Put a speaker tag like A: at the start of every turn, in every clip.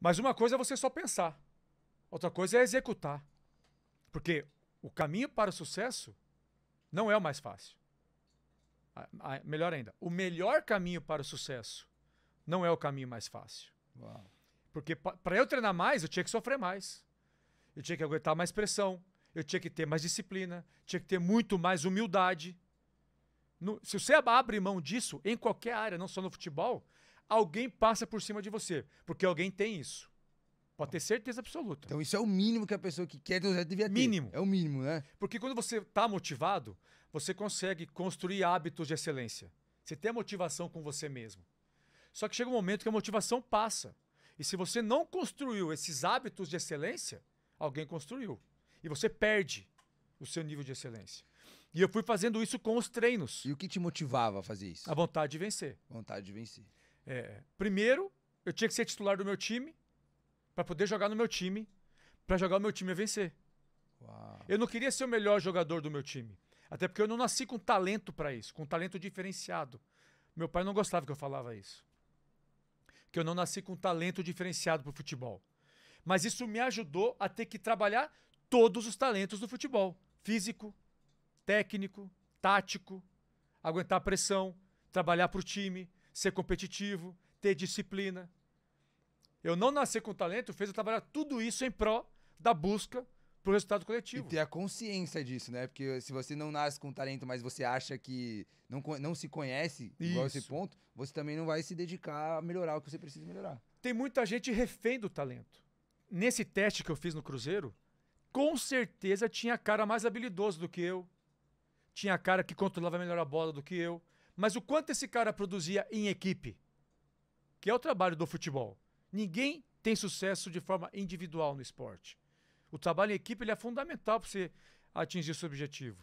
A: Mas uma coisa é você só pensar, outra coisa é executar. Porque o caminho para o sucesso não é o mais fácil. Melhor ainda, o melhor caminho para o sucesso não é o caminho mais fácil. Uau. Porque para eu treinar mais, eu tinha que sofrer mais. Eu tinha que aguentar mais pressão. Eu tinha que ter mais disciplina. Tinha que ter muito mais humildade. No, se você abre mão disso em qualquer área, não só no futebol, alguém passa por cima de você. Porque alguém tem isso. Pode ter certeza absoluta. Então isso é o mínimo que a pessoa que quer ter devia ter. Mínimo. É o mínimo, né? Porque quando você está motivado, você consegue construir hábitos de excelência. Você tem a motivação com você mesmo. Só que chega um momento que a motivação passa. E se você não construiu esses hábitos de excelência, alguém construiu. E você perde o seu nível de excelência. E eu fui fazendo isso com os treinos. E o que te motivava a fazer isso? A vontade de vencer. Vontade de vencer. É, primeiro, eu tinha que ser titular do meu time para poder jogar no meu time, para jogar o meu time a vencer. Uau. Eu não queria ser o melhor jogador do meu time, até porque eu não nasci com talento para isso, com talento diferenciado. Meu pai não gostava que eu falava isso, que eu não nasci com talento diferenciado para o futebol. Mas isso me ajudou a ter que trabalhar todos os talentos do futebol: físico, técnico, tático, aguentar a pressão, trabalhar para o time, ser competitivo, ter disciplina. Eu não nascer com talento fez eu trabalhar tudo isso em pró da busca pro resultado coletivo. E ter a consciência disso, né? Porque se você não nasce com talento, mas você acha que não, não se conhece Isso. igual esse ponto, você também não vai se dedicar a melhorar o que você precisa melhorar. Tem muita gente refém do talento. Nesse teste que eu fiz no Cruzeiro, com certeza tinha cara mais habilidoso do que eu. Tinha cara que controlava melhor a bola do que eu mas o quanto esse cara produzia em equipe, que é o trabalho do futebol. Ninguém tem sucesso de forma individual no esporte. O trabalho em equipe ele é fundamental para você atingir seu objetivo.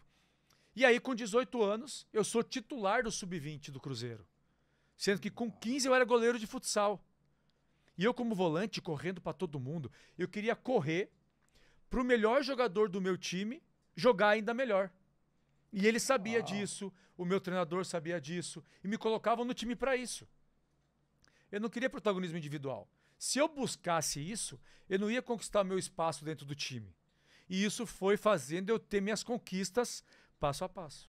A: E aí, com 18 anos, eu sou titular do sub-20 do Cruzeiro. Sendo que com 15 eu era goleiro de futsal. E eu, como volante, correndo para todo mundo, eu queria correr para o melhor jogador do meu time jogar ainda melhor. E ele sabia disso, o meu treinador sabia disso, e me colocavam no time para isso. Eu não queria protagonismo individual. Se eu buscasse isso, eu não ia conquistar meu espaço dentro do time. E isso foi fazendo eu ter minhas conquistas passo a passo.